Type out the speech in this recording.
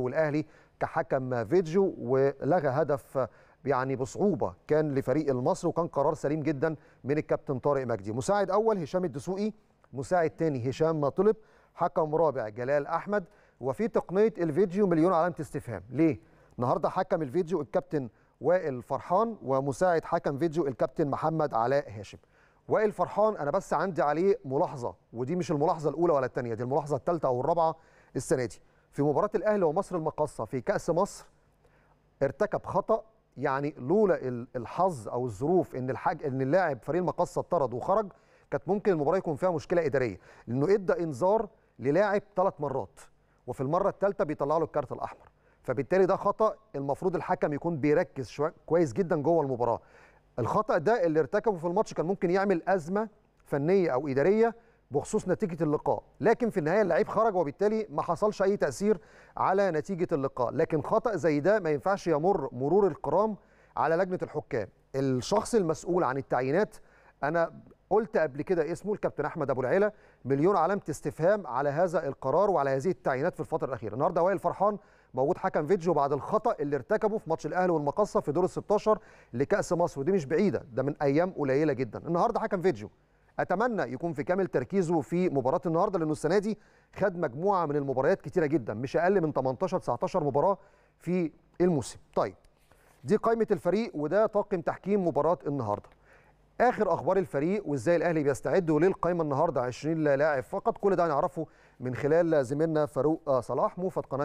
والاهلي كحكم فيديو ولغى هدف يعني بصعوبه كان لفريق المصري وكان قرار سليم جدا من الكابتن طارق مجدي مساعد اول هشام الدسوقي مساعد تاني هشام ما طلب حكم رابع جلال احمد وفي تقنيه الفيديو مليون علامه استفهام ليه النهارده حكم الفيديو الكابتن وائل فرحان ومساعد حكم فيديو الكابتن محمد علاء هاشم وائل فرحان انا بس عندي عليه ملاحظه ودي مش الملاحظه الاولى ولا الثانيه دي الملاحظه الثالثه او الرابعه السنه دي في مباراة الأهلي ومصر المقاصة في كأس مصر ارتكب خطأ يعني لولا الحظ أو الظروف إن الحاج إن اللاعب فريق المقاصة اطرد وخرج كانت ممكن المباراة يكون فيها مشكلة إدارية لأنه إدى إنذار للاعب ثلاث مرات وفي المرة الثالثة بيطلع له الكارت الأحمر فبالتالي ده خطأ المفروض الحكم يكون بيركز شوية كويس جدا جوه المباراة الخطأ ده اللي ارتكبه في الماتش كان ممكن يعمل أزمة فنية أو إدارية بخصوص نتيجه اللقاء لكن في النهايه اللعيب خرج وبالتالي ما حصلش اي تاثير على نتيجه اللقاء لكن خطا زي ده ما ينفعش يمر مرور الكرام على لجنه الحكام الشخص المسؤول عن التعيينات انا قلت قبل كده اسمه الكابتن احمد ابو العيله مليون علامه استفهام على هذا القرار وعلى هذه التعيينات في الفتره الاخيره النهارده وائل فرحان موجود حكم فيديو بعد الخطا اللي ارتكبه في ماتش الاهلي والمقصه في دور ال 16 لكاس مصر ودي مش بعيده ده من ايام قليله جدا النهارده حكم فيديو اتمنى يكون في كامل تركيزه في مباراه النهارده لانه السنه دي خد مجموعه من المباريات كتيره جدا مش اقل من 18 19 مباراه في الموسم طيب دي قائمه الفريق وده طاقم تحكيم مباراه النهارده اخر اخبار الفريق وازاي الاهلي بيستعد وليه القائمه النهارده 20 لاعب فقط كل ده هنعرفه من خلال زميلنا فاروق صلاح موفد قناه